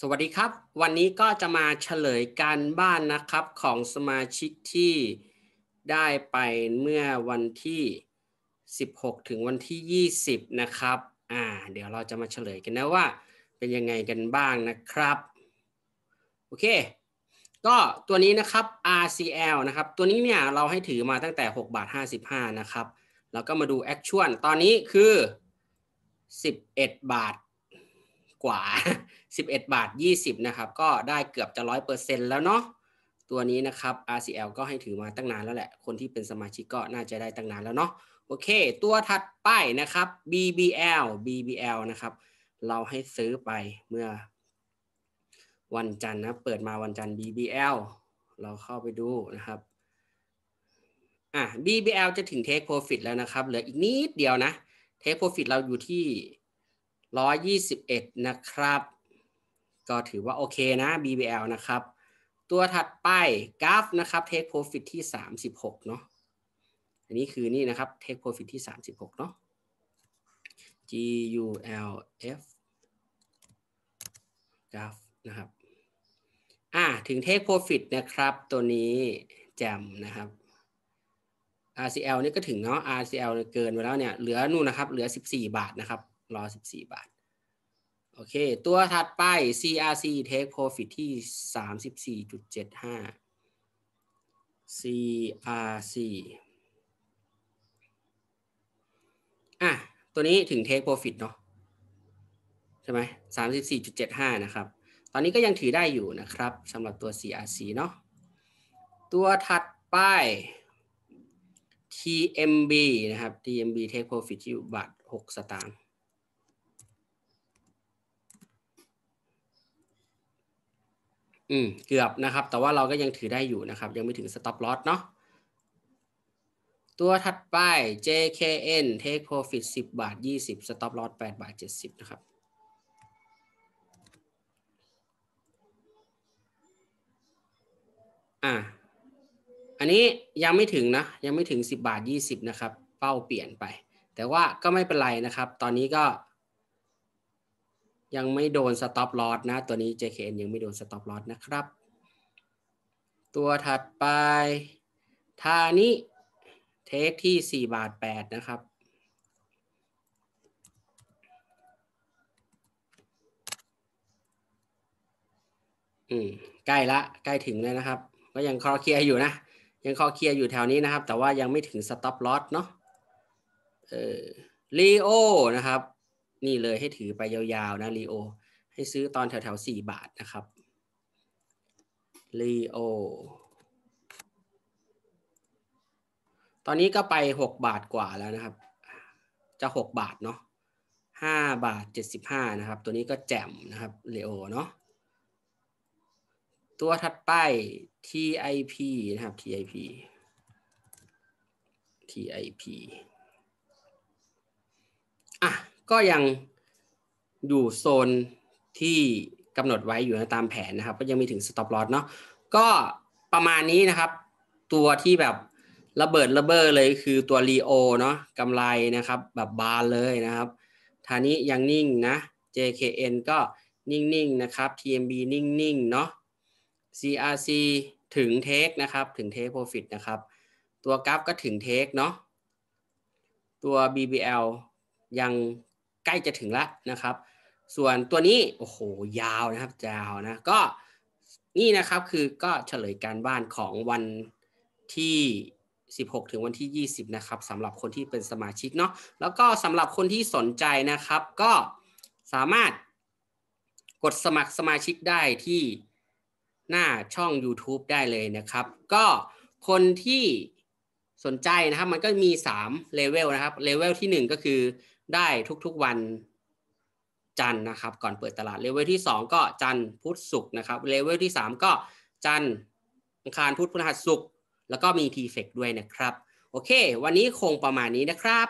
สวัสดีครับ วันนี้ก็จะมาเฉลยการบ้านนะครับของสมาชิกที่ได้ไปเมื่อวันที่ 16 ถึงวันที่ 20 นะครับอ่าเดี๋ยวเราจะมาเฉลยกันนะว่าเป็นยังไงกันบ้างนะครับ โอเค ก็ตัวนี้นะครับ RCL นะครับ ตัวนี้เนี่ย เราให้ถือมาตั้งแต่ 6 บาท 55 นะครับ แล้วก็มาดู Actual ตอนนี้คือ 11 บาทกว่า11 บาท 20 นะครับ ก็ได้เกือบจะ100%แล้วเนาะตัวนี้นะครับ RCL ก็ให้ถือมาตั้งนานแล้วแหละคนที่เป็นสมาชิกก็น่าจะได้ตั้งนานแล้วเนาะโอเค ตัวถัดไปนะครับ BBL BBL นะครับ เราให้ซื้อไปเมื่อวันจันทร์นะ เปิดมาวันจันทร์ BBL เราเข้าไปดูนะครับอ่ะ BBL จะถึง Take Profit แล้วนะครับเหลืออีกนิดเดียวนะ Take Profit เราอยู่ที่ 121 นะครับก็ถือว่าโอเคนะ BBL นะครับ ตัวถัดไปกราฟนะครับ take profit ที่ 36 เนาะอันนี้คือนี่นะครับ take profit ที่ 36 เนาะ GULF กราฟนะครับอ่าถึง take profit นะครับ ตัวนี้แจมนะครับ RCL นี่ก็ถึงเนาะ RCL เกินไปแล้วเนี่ย เหลือนู่นนะครับ เหลือ 14 บาทนะครับ รอ 14 บาทโอเค ตัวถัดไป CRC take profit ที่สสสามิบี่จจุดเ็ดห้า CRC อ่ะ ตัวนี้ถึง take profit เนาะใช่ไหมสสสามิบี่จจุดเ็ดห้านะครับ ตอนนี้ก็ยังถือได้อยู่นะครับสำหรับตัว CRC เนาะตัวถัดไป TMB นะครับ TMB take profit ที่บาทกสตางค์อืมเกือบนะครับ แต่ว่าเราก็ยังถือได้อยู่นะครับ ยังไม่ถึง stop loss เนาะ ตัวถัดไป JKN take profit 10 บาท 20 stop loss 8บาท 70นะครับอ่าอันนี้ยังไม่ถึงนะ ยังไม่ถึง 10 บาท 20นะครับ เป้าเปลี่ยนไป แต่ว่าก็ไม่เป็นไรนะครับ ตอนนี้ก็ยังไม่โดนสต็อปลอสนะตัวนี้ JKN ยังไม่โดนสต็อปลอสนะครับ ตัวถัดไป ทานิเทคที่4บาท8นะครับอืมใกล้ละใกล้ถึงเลยนะครับ ก็ยังคอเคลียร์อยู่นะ ยังคอเคลียร์อยู่แถวนี้นะครับ แต่ว่ายังไม่ถึงสต็อปลอสเนาะเออลีโอนะครับนี่เลยให้ถือไปยาว ๆ นะรีโอให้ซื้อตอนแถวๆสี่บาทนะครับรีโอตอนนี้ก็ไปหกบาทกว่าแล้วนะครับ จะหกบาทเนาะห้าบาทเจ็ดสิบห้านะครับ ตัวนี้ก็แจ่มนะครับรีโอเนาะตัวถัดไป TIP นะครับ TIP TIP ก็ยังอยู่โซนที่กำหนดไว้อยู่ตามแผนนะครับก็ยังมีถึงสต็อปลอ s เนาะก็ประมาณนี้นะครับตัวที่แบบระเบิดระเบ้อเลยคือตัวรีโอเนาะกำไรนะครับแบบบานเลยนะครับ ทานี้ยังนิ่งนะ JKN ก็นิ่งๆนะครับ TMB นิ่งๆเนาะ CRC ถึงเทคนะครับถึงเทคโปรฟิตนะครับ ตัวกราฟก็ถึงเทคเนาะ ตัว BBL ยังใกล้จะถึงแล้วนะครับ ส่วนตัวนี้โอ้โหยาวนะครับยาวนะก็นี่นะครับคือก็เฉลยการบ้านของวันที่ 16 ถึงวันที่ 20นะครับสำหรับคนที่เป็นสมาชิกเนาะแล้วก็สำหรับคนที่สนใจนะครับ ก็สามารถกดสมัครสมาชิกได้ที่หน้าช่อง YouTube ได้เลยนะครับ ก็คนที่สนใจนะครับมันก็มี3เลเวลนะครับเลเวลที่ 1 ก็คือได้ทุก ๆวันจันนะครับ ก่อนเปิดตลาดเลเวลที่ 2 ก็จันพุธศุกร์นะครับเลเวลที่ 3 ก็จันอังคาร พุธพฤหัสศุกร์แล้วก็มีทีเฟกด้วยนะครับ โอเค วันนี้คงประมาณนี้นะครับ